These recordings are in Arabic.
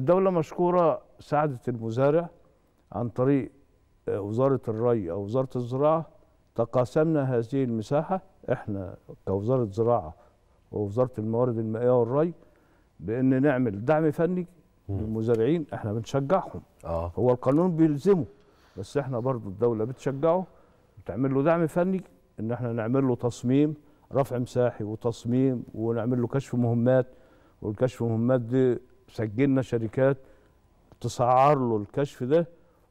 الدولة مشكورة ساعدت المزارع عن طريق آه، وزارة الري أو وزارة الزراعة تقاسمنا هذه المساحة إحنا كوزارة زراعة ووزارة الموارد المائية والري بأن نعمل دعم فني للمزارعين إحنا بنشجعهم آه. هو القانون بيلزمه بس إحنا برضو الدولة بتشجعه بتعمل له دعم فني إن إحنا نعمل له تصميم رفع مساحي وتصميم ونعمل له كشف مهمات والكشف مهمات دي سجلنا شركات تسعر له الكشف ده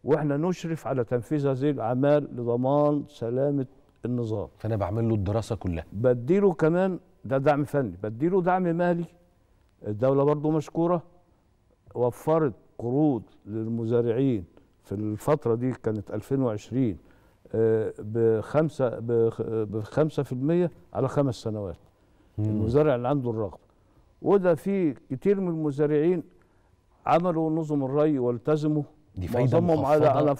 واحنا نشرف على تنفيذ هذه الاعمال لضمان سلامه النظام فانا بعمل له الدراسه كلها بديله كمان ده دعم فني بديله دعم مالي الدوله برضه مشكوره وفرت قروض للمزارعين في الفتره دي كانت 2020 ب 5 ب 5% على خمس سنوات المزارع اللي عنده الرغبة وده في كتير من المزارعين عملوا نظم الري والتزموا دي فايده مخفضة على على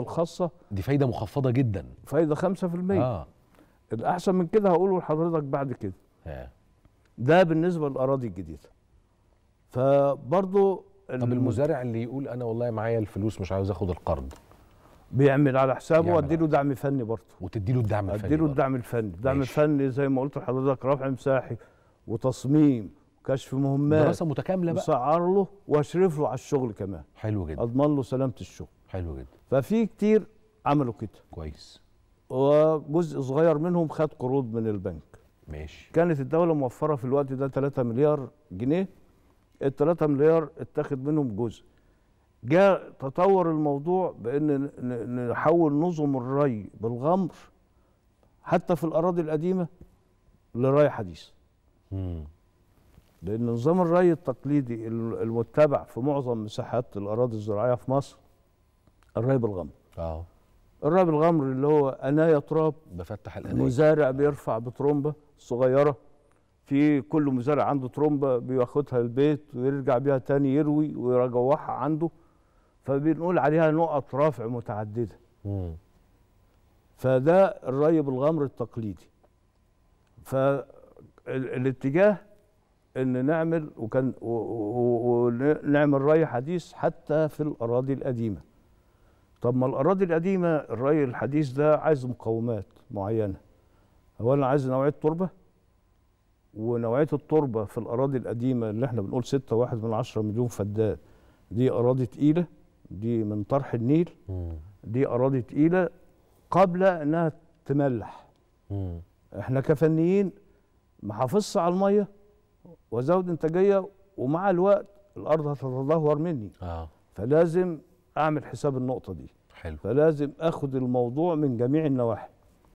الخاصه دي فايده مخفضه جدا فايده 5% آه. الاحسن من كده هقوله لحضرتك بعد كده ها. آه. ده بالنسبه للاراضي الجديده فبرضه طب المزارع اللي يقول انا والله معايا الفلوس مش عايز اخد القرض بيعمل على حسابه وادي له دعم فني برضه وتدي له الدعم الفني ادي له الدعم الفني الدعم الفني زي ما قلت لحضرتك رفع مساحي وتصميم كشف مهمات دراسه متكامله بقى وسعر له واشرف له على الشغل كمان حلو جدا اضمن له سلامه الشغل حلو جدا ففي كتير عملوا كده كويس وجزء صغير منهم خد قروض من البنك ماشي كانت الدوله موفره في الوقت ده 3 مليار جنيه ال 3 مليار اتاخد منهم جزء جاء تطور الموضوع بان نحول نظم الري بالغمر حتى في الاراضي القديمه لري حديث لأن نظام الري التقليدي المتبع في معظم مساحات الأراضي الزراعية في مصر الري بالغمر. اه الري بالغمر اللي هو انايا تراب بفتح الانايا المزارع بيرفع بترومبة صغيرة في كل مزارع عنده ترومبة بياخدها البيت ويرجع بيها تاني يروي ويرجوعها عنده فبنقول عليها نقط رافع متعددة مم. فده الري بالغمر التقليدي فالاتجاه ان نعمل وكان ونعمل ري حديث حتى في الاراضي القديمه طب ما الاراضي القديمه الري الحديث ده عايز مقومات معينه اولا عايز نوعيه تربه ونوعيه التربه في الاراضي القديمه اللي احنا بنقول ستة واحد من عشرة مليون فدان دي اراضي تقيله دي من طرح النيل دي اراضي تقيله قبل انها تملح احنا كفنيين ما حافظش على الميه وازود انتاجيه ومع الوقت الارض هتتدهور مني آه. فلازم اعمل حساب النقطه دي حلو. فلازم اخد الموضوع من جميع النواحي